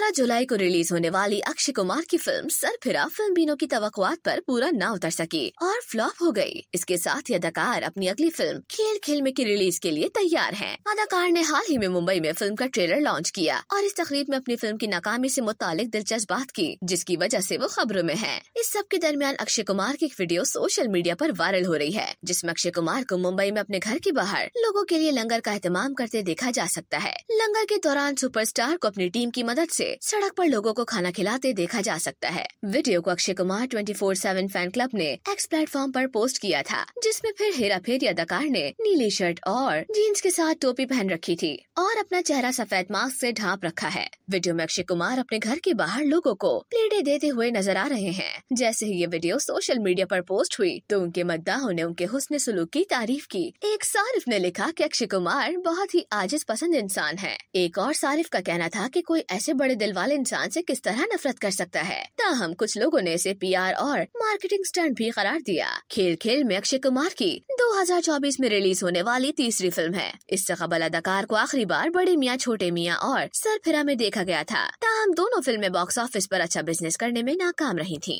18 जुलाई को रिलीज होने वाली अक्षय कुमार की फिल्म सरफिरा फिल्म बीनों की तवक्कुआत पर पूरा ना उतर सकी और फ्लॉप हो गई। इसके साथ ही अदाकार अपनी अगली फिल्म खेल खेल में की रिलीज के लिए तैयार हैं। अदाकार ने हाल ही में मुंबई में फिल्म का ट्रेलर लॉन्च किया और इस तकरीब में अपनी फिल्म की नाकामी ऐसी मुतालिक दिलचस्प बात की जिसकी वजह ऐसी वो खबरों में है इस सब के दरमियान अक्षय कुमार की एक वीडियो सोशल मीडिया आरोप वायरल हो रही है जिसमे अक्षय कुमार को मुंबई में अपने घर के बाहर लोगों के लिए लंगर का एहतमाम करते देखा जा सकता है लंगर के दौरान सुपरस्टार को अपनी टीम की मदद से सड़क पर लोगों को खाना खिलाते देखा जा सकता है वीडियो को अक्षय कुमार 24/7 फैन क्लब ने एक्स प्लेटफॉर्म पर पोस्ट किया था जिसमें फिर हेरा फेरी अदाकार ने नीली शर्ट और जीन्स के साथ टोपी पहन रखी थी और अपना चेहरा सफेद मास्क ऐसी ढांप रखा है वीडियो में अक्षय कुमार अपने घर के बाहर लोगो को प्लेटे देते हुए नजर आ रहे हैं जैसे ही ये वीडियो सोशल मीडिया आरोप पोस्ट हुई तो उनके मद्दाहों ने उनके हुस्न सलूक की तारीफ की एक सारिफ ने लिखा की अक्षय कुमार बहुत ही आजिज पसंद इंसान है एक और सारिफ का कहना था कि कोई ऐसे बड़े दिल वाले इंसान ऐसी किस तरह नफरत कर सकता है ताहम कुछ लोगो ने इसे पी और मार्केटिंग स्टंट भी करार दिया खेल खेल में अक्षय कुमार की 2024 में रिलीज होने वाली तीसरी फिल्म है इससे कबल अदाकार को आखिरी बार बड़े मियाँ छोटे मियाँ और सरफिरा में देखा गया था ताहम दोनों फिल्में बॉक्स ऑफिस आरोप अच्छा बिजनेस करने में नाकाम रही थी